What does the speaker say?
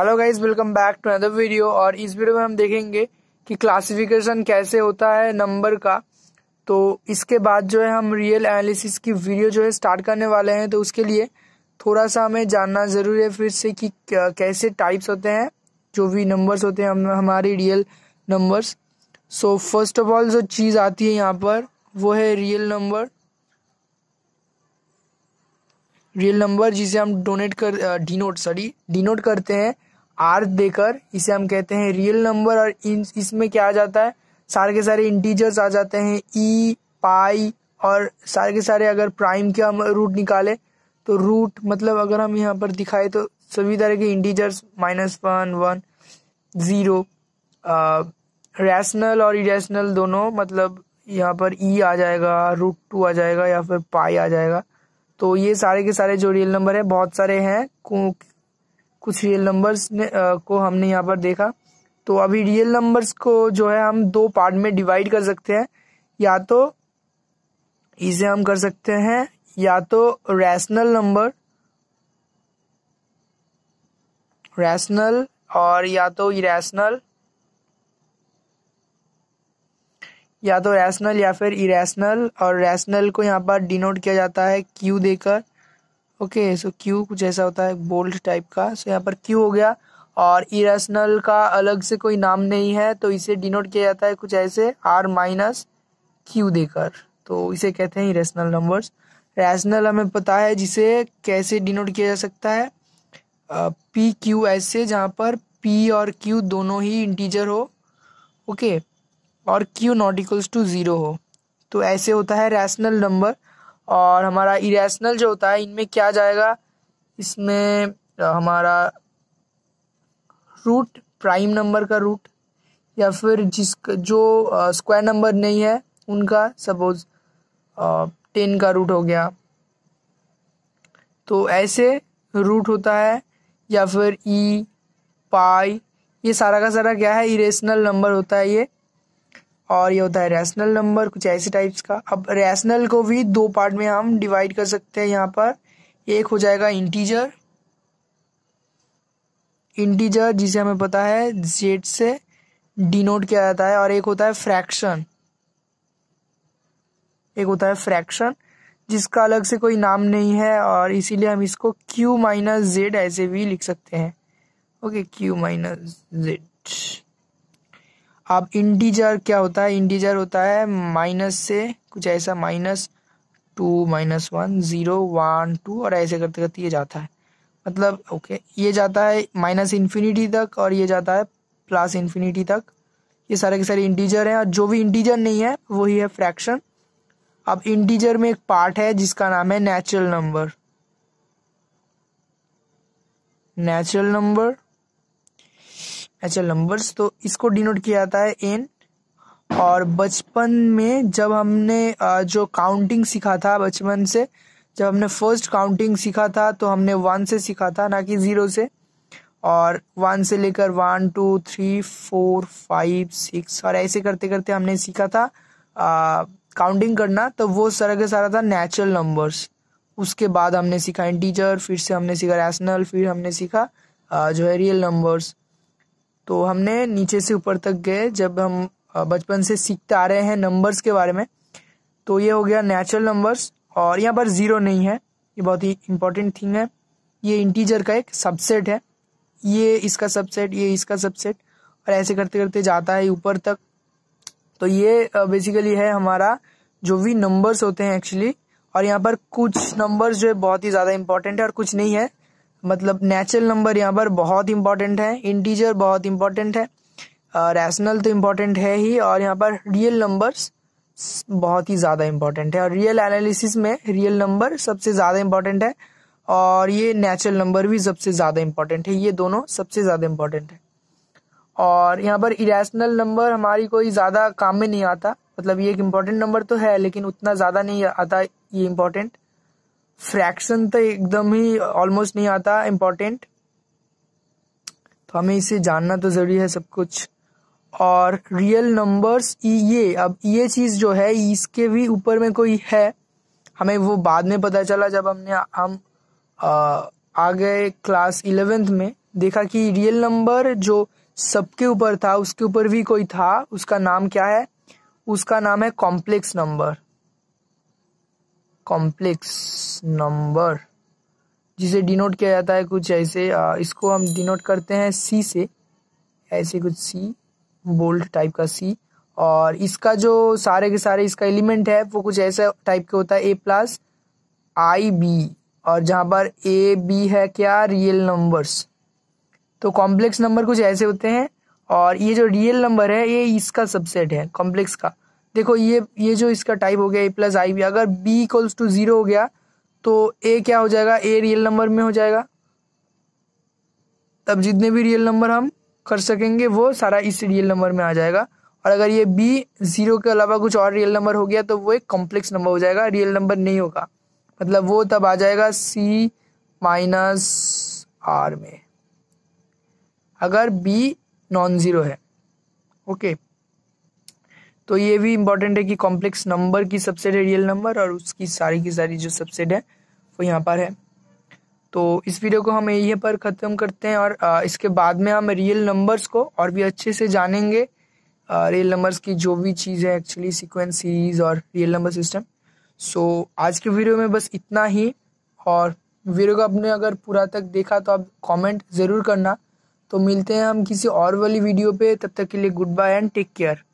Hello guys welcome back to other video और इस video में हम देखेंगे कि क्लासिफिकेशन कैसे होता है नंबर का तो इसके बाद जो है हम रियल एनालिसिस की वीडियो जो है स्टार्ट करने वाले हैं तो उसके लिए थोड़ा सा हमें जानना ज़रूरी है फिर से कि कैसे टाइप्स होते हैं जो भी नंबर्स होते हैं हम हमारे real numbers so first of all जो चीज़ आती है यहाँ पर वो है रियल नंबर रियल नंबर जिसे हम डोनेट कर डिनोट सॉरी डिनोट करते हैं आर देकर इसे हम कहते हैं रियल नंबर और इसमें क्या आ जाता है सारे के सारे इंटीजर्स आ जाते हैं ई e, पाई और सारे के सारे अगर प्राइम के हम रूट निकाले तो रूट मतलब अगर हम यहाँ पर दिखाए तो सभी तरह के integers minus one one zero rational और इरेशनल दोनों मतलब यहाँ पर ई e आ जाएगा रूट टू आ जाएगा या फिर पाई आ जाएगा तो ये सारे के सारे जो रियल नंबर है बहुत सारे हैं कुछ रियल नंबर्स ने आ, को हमने यहाँ पर देखा तो अभी रियल नंबर्स को जो है हम दो पार्ट में डिवाइड कर सकते हैं या तो इसे हम कर सकते हैं या तो रैशनल नंबर रैशनल और या तो इरेशनल या तो रैशनल या फिर इरेशनल और रैशनल को यहाँ पर डिनोट किया जाता है क्यू देकर ओके सो क्यू कुछ ऐसा होता है बोल्ड टाइप का सो so, यहाँ पर क्यू हो गया और इरेशनल का अलग से कोई नाम नहीं है तो इसे डिनोट किया जाता है कुछ ऐसे आर माइनस क्यू देकर तो इसे कहते हैं इरेशनल नंबर्स रैशनल हमें पता है जिसे कैसे डिनोट किया जा सकता है पी क्यू ऐसे जहाँ पर पी और क्यू दोनों ही इंटीजर हो ओके और Q not equals to zero हो तो ऐसे होता है रैशनल नंबर और हमारा इरेशनल जो होता है इनमें क्या जाएगा इसमें हमारा रूट प्राइम नंबर का रूट या फिर जिस जो स्क्वायर नंबर नहीं है उनका सपोज टेन का रूट हो गया तो ऐसे रूट होता है या फिर ई e, पाई ये सारा का सारा क्या है इरेशनल नंबर होता है ये और ये होता है रैशनल नंबर कुछ ऐसे टाइप्स का अब रैशनल को भी दो पार्ट में हम डिवाइड कर सकते हैं यहाँ पर एक हो जाएगा इंटीजर इंटीजर जिसे हमें पता है जेड से डिनोट किया जाता है और एक होता है फ्रैक्शन एक होता है फ्रैक्शन जिसका अलग से कोई नाम नहीं है और इसीलिए हम इसको q माइनस जेड ऐसे भी लिख सकते हैं ओके q माइनस जेड अब इंटीजर क्या होता है इंटीजर होता है माइनस से कुछ ऐसा minus two minus one zero one two और ऐसे करते करते ये जाता है मतलब ओके ये जाता है माइनस इन्फिनिटी तक और ये जाता है प्लस इन्फिनिटी तक ये सारे के सारे इंटीजर हैं और जो भी इंटीजर नहीं है वही है फ्रैक्शन अब इंटीजर में एक पार्ट है जिसका नाम है natural number natural number natural number तो इसको डिनोट किया जाता है एन और बचपन में जब हमने जो काउंटिंग सीखा था बचपन से जब हमने फर्स्ट काउंटिंग सीखा था तो हमने वन से सीखा था ना कि ज़ीरो से और वन से लेकर one two three four five six और ऐसे करते करते हमने सीखा था काउंटिंग करना तो वो सारा का सारा था नेचुरल नंबर्स उसके बाद हमने सीखा इंटीजर फिर से हमने सीखा रैशनल फिर हमने सीखा आ, जो है रियल नंबर्स तो हमने नीचे से ऊपर तक गए जब हम बचपन से सीखते आ रहे हैं नंबर्स के बारे में तो ये हो गया नेचुरल नंबर्स और यहाँ पर ज़ीरो नहीं है ये बहुत ही इंपॉर्टेंट थिंग है ये इंटीजर का एक सबसेट है ये इसका सबसेट ये इसका सबसेट और ऐसे करते करते जाता है ऊपर तक तो ये बेसिकली है हमारा जो भी नंबर्स होते हैं एक्चुअली और यहाँ पर कुछ नंबर्स जो है बहुत ही ज़्यादा इंपॉर्टेंट है और कुछ नहीं है मतलब नेचुरल नंबर यहाँ पर बहुत इंपॉर्टेंट है इंटीजर बहुत इंपॉर्टेंट है रैशनल तो इम्पॉर्टेंट है ही और यहाँ पर रियल नंबर्स बहुत ही ज़्यादा इम्पॉर्टेंट है और रियल एनालिसिस में रियल नंबर सबसे ज़्यादा इम्पॉर्टेंट है और ये नेचुरल नंबर भी सबसे ज़्यादा इम्पॉर्टेंट है ये दोनों सबसे ज़्यादा इम्पॉर्टेंट है और यहाँ पर इरेशनल नंबर हमारी कोई ज़्यादा काम में नहीं आता मतलब ये एक इम्पॉर्टेंट नंबर तो है लेकिन उतना ज़्यादा नहीं आता ये इम्पॉर्टेंट फ्रैक्शन तो एकदम ही ऑलमोस्ट नहीं आता इम्पोर्टेंट तो हमें इसे जानना तो ज़रूरी है सब कुछ और रियल नंबर्स ये अब ये चीज़ जो है इसके भी ऊपर में कोई है हमें वो बाद में पता चला जब हमने हम आ, आ गए क्लास इलेवेंथ में देखा कि रियल नंबर जो सबके ऊपर था उसके ऊपर भी कोई था उसका नाम क्या है उसका नाम है कॉम्प्लेक्स नंबर कॉम्प्लेक्स नंबर जिसे डिनोट किया जाता है कुछ ऐसे इसको हम डिनोट करते हैं सी से ऐसे कुछ सी बोल्ट टाइप का सी और इसका जो सारे के सारे इसका एलिमेंट है वो कुछ ऐसा टाइप का होता है ए प्लस आई बी और जहाँ पर ए बी है क्या रियल नंबर्स तो कॉम्प्लेक्स नंबर कुछ ऐसे होते हैं और ये जो रियल नंबर है ये इसका सबसेट है कॉम्प्लेक्स का देखो ये ये जो इसका टाइप हो गया ए प्लस आई बी अगर बी इक्वल्स टू ज़ीरो हो गया तो ए क्या हो जाएगा ए रियल नंबर में हो जाएगा तब जितने भी रियल नंबर हम कर सकेंगे वो सारा इस रियल नंबर में आ जाएगा और अगर ये बी ज़ीरो के अलावा कुछ और रियल नंबर हो गया तो वो एक कॉम्प्लेक्स नंबर हो जाएगा रियल नंबर नहीं होगा मतलब वो तब आ जाएगा सी माइनस आर में अगर बी नॉन ज़ीरो है ओके okay. तो ये भी इम्पोर्टेंट है कि कॉम्प्लेक्स नंबर की सबसेट है रियल नंबर और उसकी सारी की सारी जो सबसेट है वो यहाँ पर है तो इस वीडियो को हम यहीं पर ख़त्म करते हैं और इसके बाद में हम रियल नंबर्स को और भी अच्छे से जानेंगे रियल नंबर्स की जो भी चीज़ है एक्चुअली सीक्वेंस सीरीज और रियल नंबर सिस्टम सो आज के वीडियो में बस इतना ही और वीडियो को आपने अगर पूरा तक देखा तो आप कमेंट ज़रूर करना तो मिलते हैं हम किसी और वाली वीडियो पे तब तक के लिए goodbye and take care